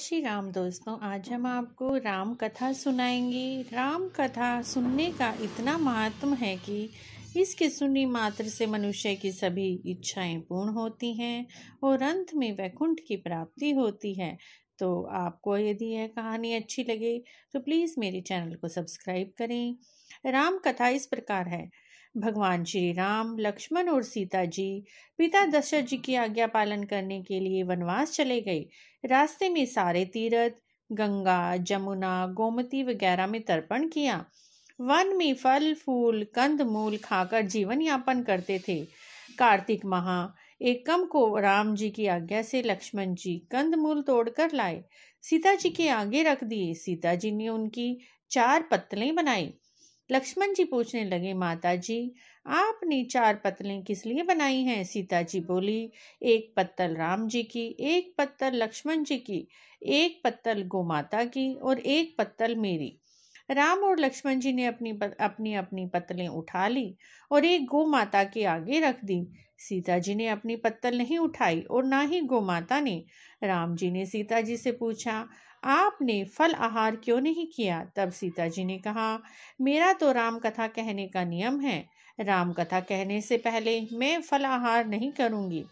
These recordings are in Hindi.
श्री राम दोस्तों आज हम आपको राम कथा सुनाएंगे राम कथा सुनने का इतना महत्व है कि इसके सुनने मात्र से मनुष्य की सभी इच्छाएं पूर्ण होती हैं और अंत में वैकुंठ की प्राप्ति होती है तो आपको यदि यह कहानी अच्छी लगे तो प्लीज़ मेरे चैनल को सब्सक्राइब करें राम कथा इस प्रकार है भगवान श्री राम लक्ष्मण और सीता जी पिता दशरथ जी की आज्ञा पालन करने के लिए वनवास चले गए रास्ते में सारे तीर्थ गंगा जमुना गोमती वगैरह में तर्पण किया वन में फल फूल कंद मूल खाकर जीवन यापन करते थे कार्तिक माह एकम को राम जी की आज्ञा से लक्ष्मण जी कंद मूल तोड़कर लाए सीता जी के आगे रख दिए सीता जी ने उनकी चार पत्तलें बनाई लक्ष्मण जी पूछने लगे माता जी आपने चार पत्तलें किस लिए बनाई हैं सीता जी बोली एक पत्तल राम जी की एक पत्तल लक्ष्मण जी की एक पत्तल गोमाता की और एक पत्तल मेरी राम और लक्ष्मण जी ने अपनी अपनी अपनी पत्तलें उठा ली और एक गो माता के आगे रख दी सीता जी ने अपनी पत्तल नहीं उठाई और ना ही गो माता ने राम जी ने सीता जी से पूछा आपने फल आहार क्यों नहीं किया तब सीता जी ने कहा मेरा तो राम कथा कहने का नियम है राम कथा कहने से पहले मैं फलाहार नहीं करूंगी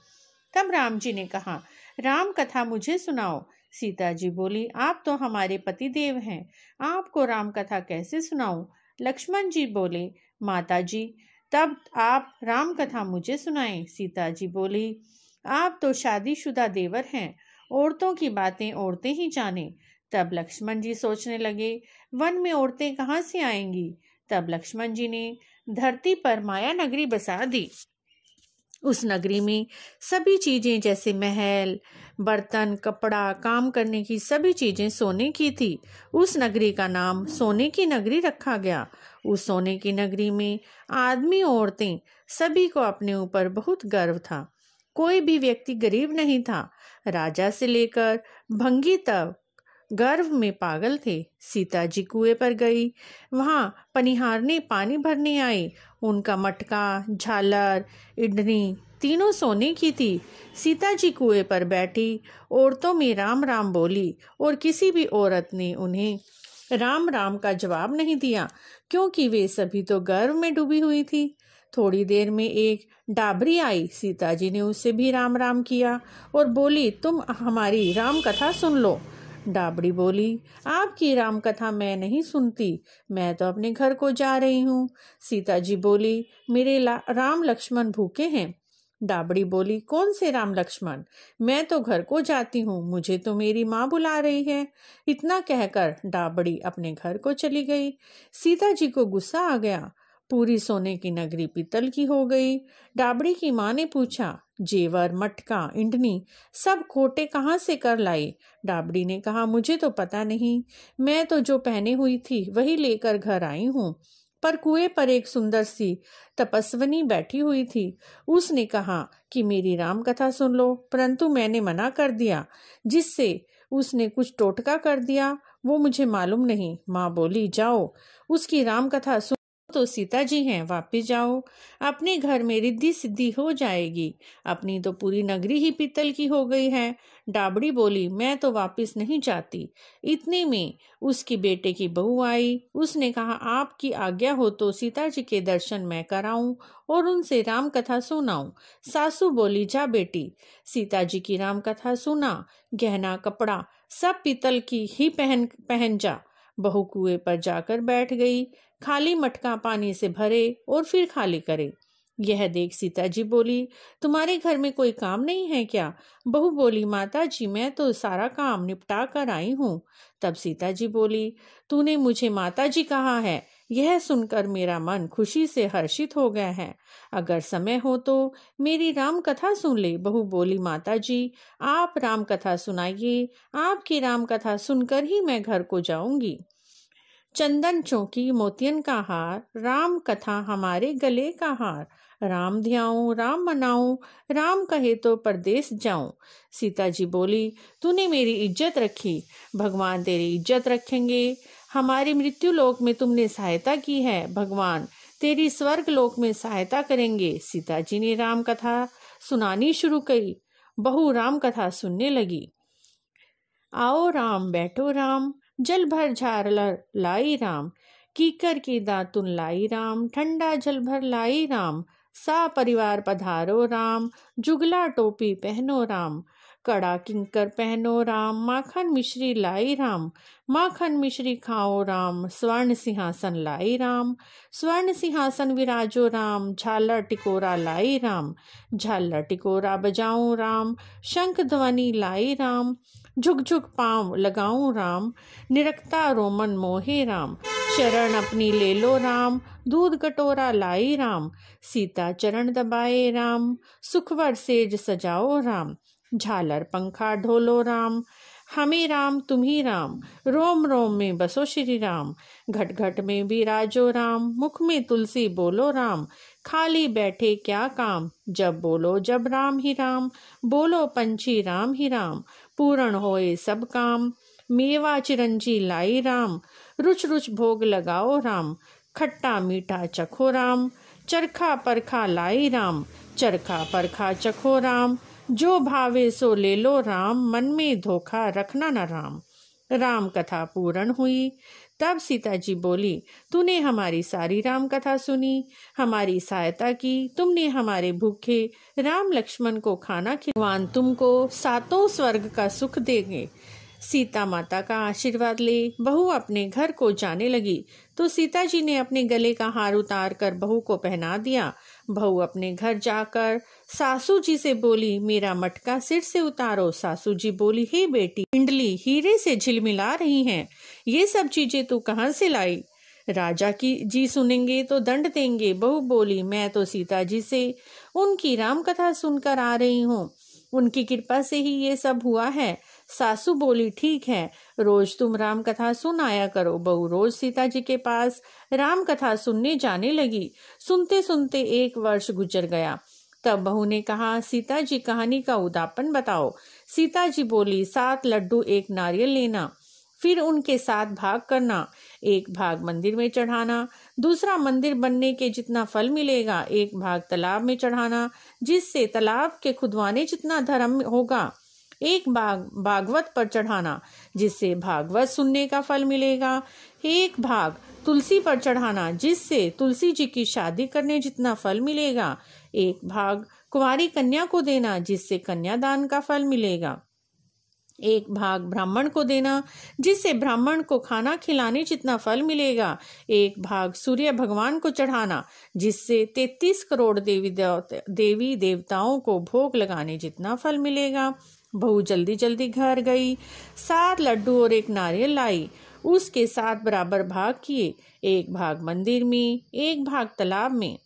तब राम जी ने कहा राम कथा मुझे सुनाओ सीता जी बोली आप तो हमारे पति देव हैं आपको राम कथा कैसे सुनाऊं लक्ष्मण जी बोले माता जी तब आप राम कथा मुझे सुनाएं सीता जी बोली आप तो शादीशुदा देवर हैं औरतों की बातें औरतें ही जाने तब लक्ष्मण जी सोचने लगे वन में औरतें कहाँ से आएंगी तब लक्ष्मण जी ने धरती पर माया नगरी बसा दी उस नगरी में सभी चीजें जैसे महल बर्तन कपड़ा काम करने की सभी चीजें सोने की थी उस नगरी का नाम सोने की नगरी रखा गया उस सोने की नगरी में आदमी औरतें सभी को अपने ऊपर बहुत गर्व था कोई भी व्यक्ति गरीब नहीं था राजा से लेकर भंगी तक गर्व में पागल थे सीता जी कुएं पर गई वहाँ पनिहारने पानी भरने आई उनका मटका झालर इडनी तीनों सोने की थी सीता जी कुएं पर बैठी औरतों में राम राम बोली और किसी भी औरत ने उन्हें राम राम का जवाब नहीं दिया क्योंकि वे सभी तो गर्व में डूबी हुई थी थोड़ी देर में एक डाबरी आई सीता जी ने उससे भी राम राम किया और बोली तुम हमारी राम कथा सुन लो डाबड़ी बोली आपकी राम कथा मैं नहीं सुनती मैं तो अपने घर को जा रही हूँ सीता जी बोली मेरे राम लक्ष्मण भूखे हैं डाबड़ी बोली कौन से राम लक्ष्मण मैं तो घर को जाती हूँ मुझे तो मेरी माँ बुला रही है इतना कहकर डाबड़ी अपने घर को चली गई सीता जी को गुस्सा आ गया पूरी सोने की नगरी पीतल की हो गई डाबड़ी की माँ ने पूछा जेवर मटका इंडनी सब खोटे कहाँ से कर लाई डाबड़ी ने कहा मुझे तो पता नहीं मैं तो जो पहने हुई थी वही लेकर घर आई हूँ पर कुएं पर एक सुंदर सी तपस्वनी बैठी हुई थी उसने कहा कि मेरी राम कथा सुन लो परंतु मैंने मना कर दिया जिससे उसने कुछ टोटका कर दिया वो मुझे मालूम नहीं माँ बोली जाओ उसकी राम कथा सुन तो सीता जी हैं वापिस जाओ अपने घर में रिद्धि सिद्धि हो जाएगी अपनी तो पूरी नगरी ही पीतल की हो गई है डाबड़ी बोली मैं तो वापिस नहीं जाती इतने में उसकी बेटे की बहू आई उसने कहा आपकी आज्ञा हो तो सीता जी के दर्शन मैं कराऊं और उनसे राम कथा सुनाऊं सासू बोली जा बेटी सीता जी की राम कथा सुना गहना कपड़ा सब पीतल की ही पहन पहन जा बहू कुएं पर जाकर बैठ गई खाली मटका पानी से भरे और फिर खाली करे यह देख सीता जी बोली तुम्हारे घर में कोई काम नहीं है क्या बहू बोली माता जी मैं तो सारा काम निपटा कर आई हूँ तब सीता जी बोली तूने मुझे माता जी कहा है यह सुनकर मेरा मन खुशी से हर्षित हो गया है अगर समय हो तो मेरी राम कथा सुन ले बहु बोली माता जी आप राम कथा सुनाइए आपकी राम कथा सुनकर ही मैं घर को जाऊंगी चंदन चौकी मोतियन का हार राम कथा हमारे गले का हार राम ध्याऊं राम मनाऊं राम कहे तो परदेश जाऊं सीता जी बोली तूने मेरी इज्जत रखी भगवान तेरी इज्जत रखेंगे हमारी मृत्यु लोक में तुमने सहायता की है भगवान तेरी स्वर्ग लोक में सहायता करेंगे सीता जी ने राम कथा सुनानी शुरू करी बहु राम कथा सुनने लगी आओ राम बैठो राम जल भर झार लाई राम कीकर की दातुन लाई राम ठंडा जल भर लाई राम सा परिवार पधारो राम जुगला टोपी पहनो राम कड़ा किंकर पहनो राम माखन मिश्री लाई राम माखन मिश्री खाओ राम स्वर्ण सिंहासन लाई राम स्वर्ण सिंहासन विराजो राम झालर टिकोरा लाई राम झालर टिकोरा बजाओ राम शंख ध्वनि लाई राम झुक झुक पाँव लगाऊं राम निरखता रोमन मोहे राम चरण अपनी ले लो राम दूध कटोरा लाई राम सीता चरण दबाए राम सुखवर सेज सजाओ राम झालर पंखा ढोलो राम हमें राम तुम्ही राम रोम रोम में बसो श्री राम घट घट में भी राजो राम मुख में तुलसी बोलो राम खाली बैठे क्या काम जब बोलो जब राम ही राम बोलो पंछी राम ही राम पूर्ण होए सब काम मेवा चिरंजी लाई राम रुच रुच भोग लगाओ राम खट्टा मीठा चखो राम चरखा परखा लाई राम चरखा परखा चखो राम जो भावे सो ले लो राम मन में धोखा रखना न राम राम कथा पूर्ण हुई तब सीता जी बोली तूने हमारी सारी राम कथा सुनी हमारी सहायता की तुमने हमारे भूखे राम लक्ष्मण को खाना खिलवान तुमको सातों स्वर्ग का सुख देंगे सीता माता का आशीर्वाद ले बहू अपने घर को जाने लगी तो सीता जी ने अपने गले का हार उतार कर बहू को पहना दिया बहू अपने घर जाकर सासू जी से बोली मेरा मटका सिर से उतारो सासू जी बोली हे बेटी पिंडली हीरे से झिलमिला रही हैं ये सब चीजें तू कहाँ से लाई राजा की जी सुनेंगे तो दंड देंगे बहू बोली मैं तो सीता जी से उनकी राम कथा सुनकर आ रही हूँ उनकी कृपा से ही ये सब हुआ है सासू बोली ठीक है रोज तुम राम कथा सुन आया करो बहू रोज सीता जी के पास राम कथा सुनने जाने लगी सुनते सुनते एक वर्ष गुजर गया तब बहू ने कहा सीता जी कहानी का उदापन बताओ सीता जी बोली सात लड्डू एक नारियल लेना फिर उनके साथ भाग करना एक भाग मंदिर में चढ़ाना दूसरा मंदिर बनने के जितना फल मिलेगा एक भाग तालाब में चढ़ाना जिससे तालाब के खुदवाने जितना धर्म होगा एक भाग भागवत पर चढ़ाना जिससे भागवत सुनने का फल मिलेगा एक भाग तुलसी पर चढ़ाना जिससे तुलसी जी की शादी करने जितना फल मिलेगा एक भाग कुंवारी कन्या को देना जिससे कन्यादान का फल मिलेगा एक भाग ब्राह्मण को देना जिससे ब्राह्मण को खाना खिलाने जितना फल मिलेगा एक भाग सूर्य भगवान को चढ़ाना जिससे तैतीस करोड़ देवी देवी देवताओं को भोग लगाने जितना फल मिलेगा बहू जल्दी जल्दी घर गई सात लड्डू और एक नारियल लाई उसके साथ बराबर भाग किए एक भाग मंदिर में एक भाग तालाब में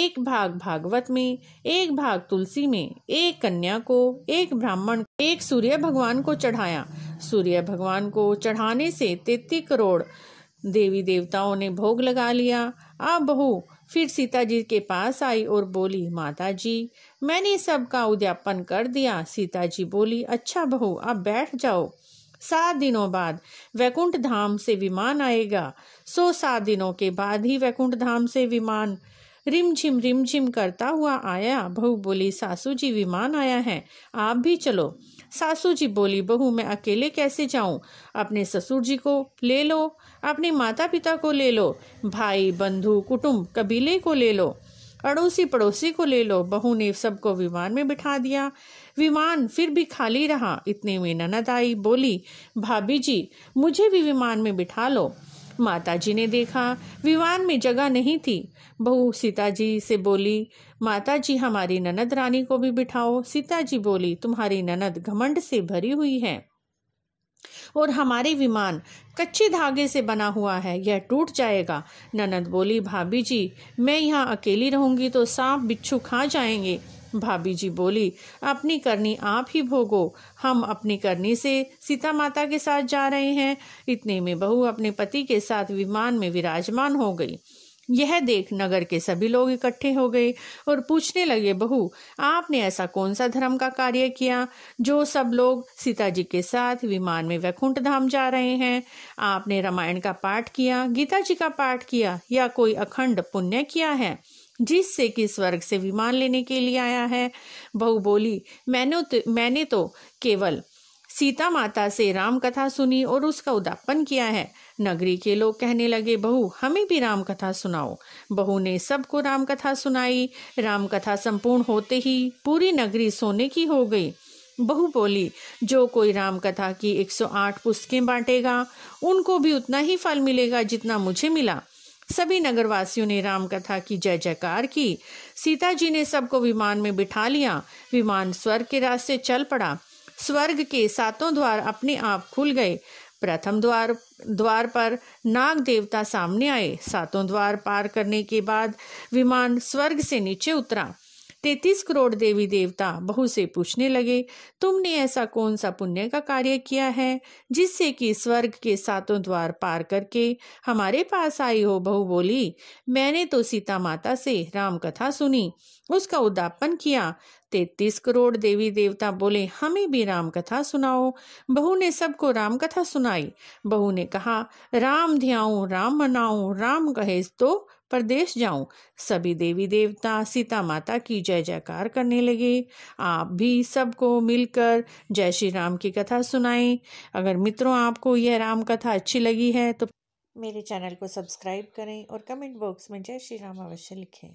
एक भाग भागवत में एक भाग तुलसी में एक कन्या को एक ब्राह्मण एक सूर्य भगवान को चढ़ाया सूर्य भगवान को चढ़ाने से तेती करोड़ देवी देवताओं ने भोग लगा लिया अब बहू फिर सीता जी के पास आई और बोली माता जी मैंने सबका उद्यापन कर दिया सीता जी बोली अच्छा बहू अब बैठ जाओ सात दिनों बाद वैकुंठ धाम से विमान आएगा सो सात दिनों के बाद ही वैकुंठ धाम से विमान रिमझिम रिमझिम करता हुआ आया बहू बोली सासू जी विमान आया है आप भी चलो सासू जी बोली बहू मैं अकेले कैसे जाऊं अपने ससुर जी को ले लो अपने माता पिता को ले लो भाई बंधु कुटुंब कबीले को ले लो अड़ोसी पड़ोसी को ले लो बहू ने सबको विमान में बिठा दिया विमान फिर भी खाली रहा इतने में ननद आई बोली भाभी जी मुझे भी विमान में बिठा लो माता जी ने देखा विमान में जगह नहीं थी बहू सीता जी से बोली माता जी हमारी ननद रानी को भी बिठाओ सीता जी बोली तुम्हारी ननद घमंड से भरी हुई है और हमारे विमान कच्चे धागे से बना हुआ है यह टूट जाएगा ननद बोली भाभी जी मैं यहाँ अकेली रहूंगी तो सांप बिच्छू खा जाएंगे भाभी जी बोली अपनी करनी आप ही भोगो हम अपनी करनी से सीता माता के साथ जा रहे हैं इतने में बहू अपने पति के साथ विमान में विराजमान हो गई यह देख नगर के सभी लोग इकट्ठे हो गए और पूछने लगे बहू आपने ऐसा कौन सा धर्म का कार्य किया जो सब लोग सीता जी के साथ विमान में वैकुंठ धाम जा रहे हैं आपने रामायण का पाठ किया गीता जी का पाठ किया या कोई अखंड पुण्य किया है जिससे कि स्वर्ग से विमान लेने के लिए आया है बहू बोली मैंने तो मैंने तो केवल सीता माता से राम कथा सुनी और उसका उदापन किया है नगरी के लोग कहने लगे बहू हमें भी राम कथा सुनाओ बहू ने सबको राम कथा सुनाई राम कथा संपूर्ण होते ही पूरी नगरी सोने की हो गई बहू बोली जो कोई राम कथा की 108 पुस्तकें बांटेगा उनको भी उतना ही फल मिलेगा जितना मुझे मिला सभी नगरवासियों ने राम कथा की जय जयकार की सीता जी ने सबको विमान में बिठा लिया विमान स्वर्ग के रास्ते चल पड़ा स्वर्ग के सातों द्वार अपने आप खुल गए प्रथम द्वार द्वार पर नाग देवता सामने आए सातों द्वार पार करने के बाद विमान स्वर्ग से नीचे उतरा तैतीस करोड़ देवी देवता बहू से पूछने लगे तुमने ऐसा कौन सा पुण्य का कार्य किया है जिससे कि स्वर्ग के सातों द्वार पार करके हमारे पास आई हो बहू बोली मैंने तो सीता माता से राम कथा सुनी उसका उदापन किया तैतीस करोड़ देवी देवता बोले हमें भी राम कथा सुनाओ बहू ने सबको राम कथा सुनाई बहू ने कहा राम ध्याऊ राम मनाऊ राम कहे तो प्रदेश जाऊं सभी देवी देवता सीता माता की जय जयकार करने लगे आप भी सबको मिलकर जय श्री राम की कथा सुनाएं अगर मित्रों आपको यह राम कथा अच्छी लगी है तो मेरे चैनल को सब्सक्राइब करें और कमेंट बॉक्स में जय श्री राम अवश्य लिखें